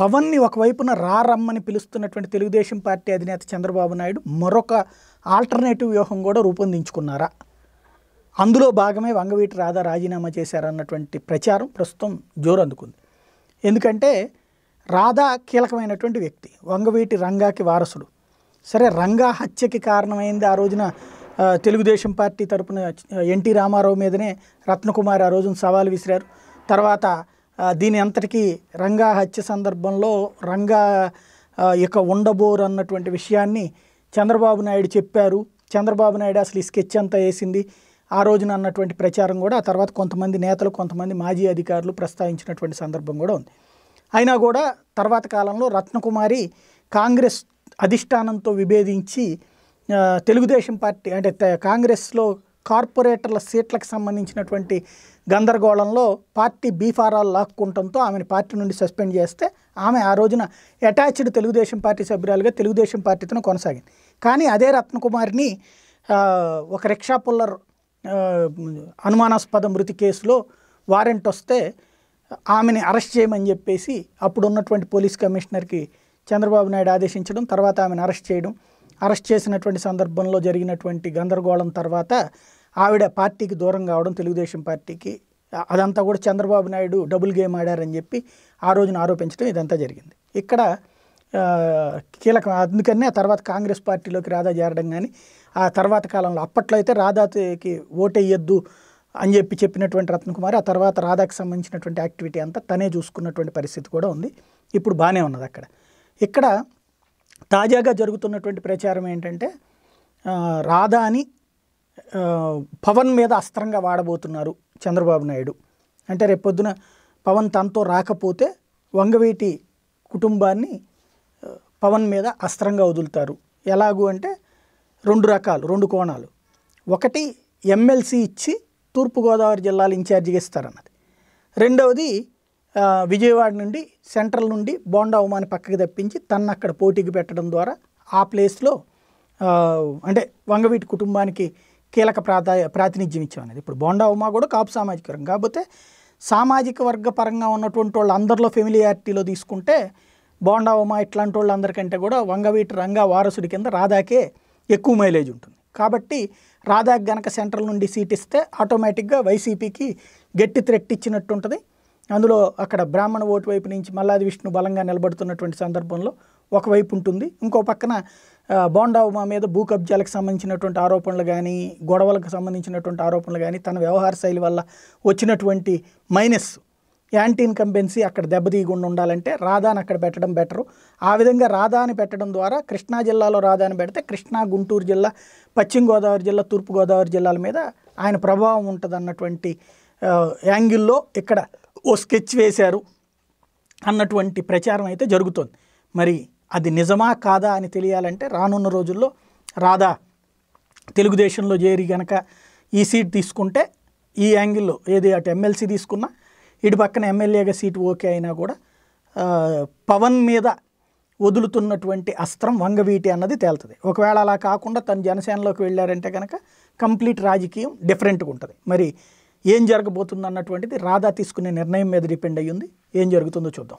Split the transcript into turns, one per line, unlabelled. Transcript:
పవన్ని ఒకవైపున రమ్మని పిలుస్తున్నటువంటి తెలుగుదేశం పార్టీ అధినేత చంద్రబాబు నాయుడు మరొక ఆల్టర్నేటివ్ వ్యూహం కూడా రూపొందించుకున్నారా అందులో భాగమే వంగవీటి రాధా రాజీనామా చేశారన్నటువంటి ప్రచారం ప్రస్తుతం జోరు అందుకుంది ఎందుకంటే రాధా కీలకమైనటువంటి వ్యక్తి వంగవీటి రంగాకి వారసుడు సరే రంగా హత్యకి కారణమైంది ఆ రోజున తెలుగుదేశం పార్టీ తరపున ఎన్టీ రామారావు మీదనే రత్నకుమారి ఆ రోజున సవాల్ విసిరారు తర్వాత దీని అంతటికీ రంగా హత్య సందర్భంలో రంగా ఇక ఉండబోరు అన్నటువంటి విషయాన్ని చంద్రబాబు నాయుడు చెప్పారు చంద్రబాబు నాయుడు అసలు ఈ స్కెచ్ అంతా వేసింది ఆ రోజున అన్నటువంటి ప్రచారం కూడా ఆ తర్వాత కొంతమంది నేతలు కొంతమంది మాజీ అధికారులు ప్రస్తావించినటువంటి సందర్భం కూడా ఉంది అయినా కూడా తర్వాత కాలంలో రత్నకుమారి కాంగ్రెస్ అధిష్టానంతో విభేదించి తెలుగుదేశం పార్టీ అంటే కాంగ్రెస్లో కార్పొరేటర్ల సీట్లకు సంబంధించినటువంటి గందరగోళంలో పార్టీ బీఫారాలు లాక్కుంటంతో ఆమెను పార్టీ నుండి సస్పెండ్ చేస్తే ఆమె ఆ రోజున అటాచ్డ్ తెలుగుదేశం పార్టీ సభ్యురాలుగా తెలుగుదేశం పార్టీతో కొనసాగింది కానీ అదే రత్నకుమారిని ఒక రిక్షా పుల్లర్ అనుమానాస్పద మృతి కేసులో వారెంట్ వస్తే ఆమెని అరెస్ట్ చేయమని చెప్పేసి అప్పుడు ఉన్నటువంటి పోలీస్ కమిషనర్కి చంద్రబాబు నాయుడు ఆదేశించడం తర్వాత ఆమెను అరెస్ట్ చేయడం అరెస్ట్ చేసినటువంటి సందర్భంలో జరిగినటువంటి గందరగోళం తర్వాత ఆవిడ పార్టీకి దూరం కావడం తెలుగుదేశం పార్టీకి అదంతా కూడా చంద్రబాబు నాయుడు డబుల్ గేమ్ ఆడారని చెప్పి ఆ రోజున ఆరోపించడం ఇదంతా జరిగింది ఇక్కడ కీలక అందుకనే ఆ తర్వాత కాంగ్రెస్ పార్టీలోకి రాధా చేరడం కానీ ఆ తర్వాత కాలంలో అప్పట్లో అయితే రాధాకి ఓటేయొద్దు అని చెప్పి చెప్పినటువంటి రత్న కుమార్ ఆ తర్వాత రాధాకి సంబంధించినటువంటి యాక్టివిటీ అంతా తనే చూసుకున్నటువంటి పరిస్థితి కూడా ఉంది ఇప్పుడు బాగానే ఉన్నది అక్కడ ఇక్కడ తాజాగా జరుగుతున్నటువంటి ప్రచారం ఏంటంటే రాధాని పవన్ మీద అస్త్రంగా వాడబోతున్నారు చంద్రబాబు నాయుడు అంటే రేపొద్దున పవన్ తనతో రాకపోతే వంగవీటి కుటుంబాన్ని పవన్ మీద అస్త్రంగా వదులుతారు ఎలాగూ అంటే రెండు రకాలు రెండు కోణాలు ఒకటి ఎమ్మెల్సీ ఇచ్చి తూర్పుగోదావరి జిల్లాలో ఇన్ఛార్జిగా ఇస్తారన్నది రెండవది విజయవాడ నుండి సెంట్రల్ నుండి బోండా ఉమాని పక్కకి తప్పించి తన్ను అక్కడ పోటీకి పెట్టడం ద్వారా ఆ ప్లేస్లో అంటే వంగవీటి కుటుంబానికి కీలక ప్రాధా ప్రాతినిధ్యం ఇచ్చాం ఇప్పుడు బోండా ఉమా కూడా కాపు సామాజిక వర్గం కాకపోతే సామాజిక వర్గ పరంగా ఉన్నటువంటి వాళ్ళు అందరిలో ఫెమిలియారిటీలో తీసుకుంటే బోండా ఉమా ఇట్లాంటి వాళ్ళందరికంటే కూడా వంగవీటి రంగా వారసుడి కింద రాధాకే ఎక్కువ మైలేజ్ ఉంటుంది కాబట్టి రాధాకి గనక సెంట్రల్ నుండి సీట్ ఇస్తే ఆటోమేటిక్గా వైసీపీకి గట్టి త్రెట్టిచ్చినట్టు ఇచ్చినట్టు ఉంటుంది అందులో అక్కడ బ్రాహ్మణ ఓటు వైపు నుంచి మల్లాది విష్ణు బలంగా నిలబడుతున్నటువంటి సందర్భంలో ఒకవైపు ఉంటుంది ఇంకో పక్కన బోండా ఉమా మీద భూ కబ్జాలకు సంబంధించినటువంటి ఆరోపణలు కానీ గొడవలకు సంబంధించినటువంటి ఆరోపణలు కానీ తన వ్యవహార శైలి వల్ల వచ్చినటువంటి మైనస్ యాంటీ ఇన్కంబెన్సీ అక్కడ దెబ్బతీయకుండా ఉండాలంటే రాధాని అక్కడ పెట్టడం బెటరు ఆ విధంగా రాధాని పెట్టడం ద్వారా కృష్ణా జిల్లాలో రాధాని పెడితే కృష్ణా గుంటూరు జిల్లా పశ్చిమ గోదావరి జిల్లా తూర్పు గోదావరి జిల్లాల మీద ఆయన ప్రభావం ఉంటుంది అన్నటువంటి యాంగిల్లో ఇక్కడ ఓ స్కెచ్ వేశారు అన్నటువంటి ప్రచారం అయితే జరుగుతోంది మరి అది నిజమా కాదా అని తెలియాలంటే రానున్న రోజుల్లో రాధా తెలుగుదేశంలో చేరి గనక ఈ సీట్ తీసుకుంటే ఈ యాంగిల్లో ఏది అటు ఎమ్మెల్సీ తీసుకున్నా ఇటు పక్కన ఎమ్మెల్యేగా సీటు ఓకే అయినా కూడా పవన్ మీద వదులుతున్నటువంటి అస్త్రం వంగవీటి అన్నది తేలుతుంది ఒకవేళ అలా కాకుండా తను జనసేనలోకి వెళ్ళారంటే కనుక కంప్లీట్ రాజకీయం డిఫరెంట్గా ఉంటుంది మరి ఏం జరగబోతుంది అన్నటువంటిది రాధా తీసుకునే నిర్ణయం మీద డిపెండ్ అయ్యింది ఏం జరుగుతుందో చూద్దాం